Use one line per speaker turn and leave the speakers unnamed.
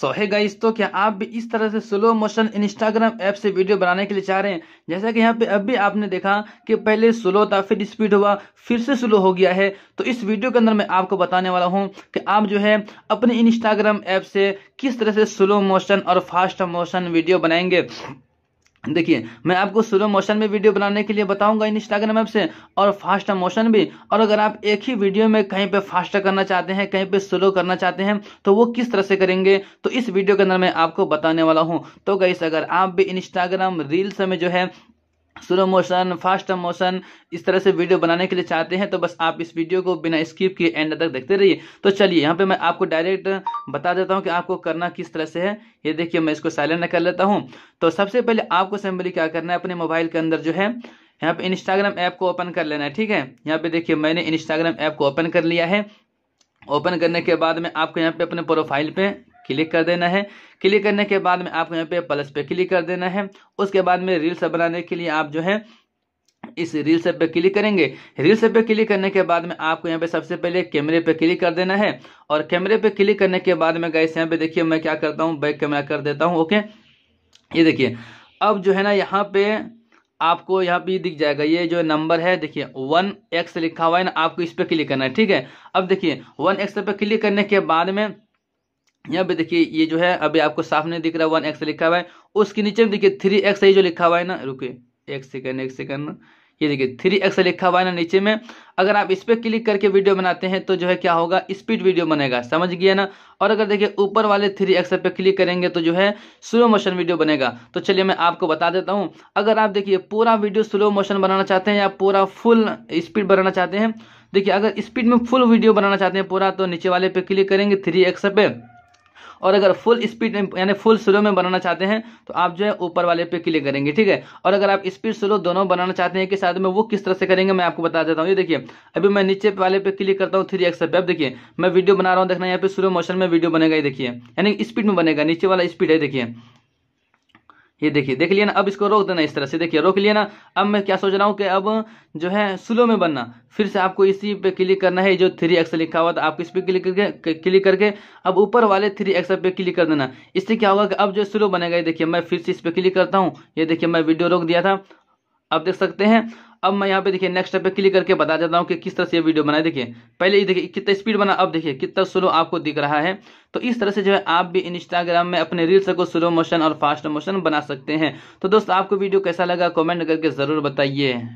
सो है गाइस तो क्या आप भी इस तरह से स्लो मोशन इंस्टाग्राम ऐप से वीडियो बनाने के लिए चाह रहे हैं जैसा कि यहाँ पे अभी आपने देखा कि पहले स्लो था फिर स्पीड हुआ फिर से स्लो हो गया है तो इस वीडियो के अंदर मैं आपको बताने वाला हूँ कि आप जो है अपने इंस्टाग्राम ऐप से किस तरह से स्लो मोशन और फास्ट मोशन वीडियो बनाएंगे देखिए मैं आपको स्लो मोशन में वीडियो बनाने के लिए बताऊंगा इंस्टाग्राम ऐप से और फास्ट मोशन भी और अगर आप एक ही वीडियो में कहीं पे फास्ट करना चाहते हैं कहीं पे स्लो करना चाहते हैं तो वो किस तरह से करेंगे तो इस वीडियो के अंदर मैं आपको बताने वाला हूँ तो गई अगर आप भी इंस्टाग्राम रील्स में जो है स्लो मोशन फास्ट मोशन इस तरह से वीडियो बनाने के लिए चाहते हैं तो बस आप इस वीडियो को बिना स्किप किए एंड तक देखते रहिए तो चलिए यहाँ पे मैं आपको डायरेक्ट बता देता हूँ कि आपको करना किस तरह से है ये देखिए मैं इसको साइलेंट कर लेता हूँ तो सबसे पहले आपको सिंपली क्या करना है अपने मोबाइल के अंदर जो है यहाँ पे इंस्टाग्राम ऐप को ओपन कर लेना है ठीक है यहाँ पे देखिए मैंने इंस्टाग्राम ऐप को ओपन कर लिया है ओपन करने के बाद में आपको यहाँ पे अपने प्रोफाइल पे क्लिक कर देना है क्लिक करने के बाद में आपको यहाँ पे प्लस पे क्लिक कर देना है उसके बाद में रील्स बनाने के लिए आप जो है इस रील्स पे क्लिक करेंगे रील्स पे क्लिक करने के बाद में आपको यहाँ पे सबसे पहले कैमरे पे क्लिक कर देना है और कैमरे पे क्लिक करने के बाद में गाइस यहाँ पे देखिए मैं क्या करता हूँ बैक कैमरा कर देता हूँ ओके ये देखिए अब जो है ना यहाँ पे आपको यहाँ पे दिख जाएगा ये जो नंबर है देखिए वन एक्स लिखा हुआ है ना आपको इस पर क्लिक करना है ठीक है अब देखिए वन एक्स पे क्लिक करने के बाद में यहाँ पे देखिए ये जो है अभी आपको साफ नहीं दिख रहा वन एक्स लिखा हुआ है उसके नीचे में देखिए थ्री एक्स जो लिखा हुआ है ना रुके एक सेकंड एक सेकंड ये देखिए थ्री एक्स लिखा हुआ है ना नीचे में अगर आप इस पर क्लिक करके वीडियो बनाते हैं तो जो है क्या होगा स्पीड वीडियो बनेगा समझ गया ना और अगर देखिए ऊपर वाले थ्री एक्स पे क्लिक करेंगे तो जो है स्लो मोशन वीडियो बनेगा तो चलिए मैं आपको बता देता हूँ अगर आप देखिए पूरा वीडियो स्लो मोशन बनाना चाहते हैं या पूरा फुल स्पीड बनाना चाहते हैं देखिए अगर स्पीड में फुल वीडियो बनाना चाहते हैं पूरा तो नीचे वाले पे क्लिक करेंगे थ्री एक्स पे और अगर फुल स्पीड में यानी फुल स्लो में बनाना चाहते हैं तो आप जो है ऊपर वाले पे क्लिक करेंगे ठीक है और अगर आप स्पीड स्लो दोनों बनाना चाहते हैं कि साथ में वो किस तरह से करेंगे मैं आपको बता देता हूँ ये देखिए अभी मैं नीचे वाले पे क्लिक करता हूँ थ्री एक्स पे अब देखिए मैं वीडियो बना रहा हूँ देखना यहाँ पे स्लो मोशन में वीडियो बनेगा ये देखिए यानी स्पीड में बनेगा नीचे वाला स्पीड है देखिए ये देखिए देख लिया ना अब इसको रोक देना इस तरह से देखिए रोक लिया ना अब मैं क्या सोच रहा हूँ कि अब जो है स्लो में बनना फिर से आपको इसी पे क्लिक करना है जो थ्री एक्स लिखा हुआ था आपको इस पर क्लिक करके क्लिक करके अब ऊपर वाले थ्री एक्स पे क्लिक कर देना इससे क्या होगा कि अब जो स्लो बनेगा ये देखिए मैं फिर से इस पर क्लिक करता हूँ ये देखिए मैं वीडियो रोक दिया था आप देख सकते हैं अब मैं यहाँ पे देखिए नेक्स्ट पे क्लिक करके बता देता हूँ कि किस तरह से ये वीडियो बनाए देखिए पहले ये देखिए कितना स्पीड बना अब देखिए कितना स्लो आपको दिख रहा है तो इस तरह से जो है आप भी इंस्टाग्राम में अपने रील्स को स्लो मोशन और फास्ट मोशन बना सकते हैं तो दोस्तों आपको वीडियो कैसा लगा कॉमेंट करके ज़रूर बताइए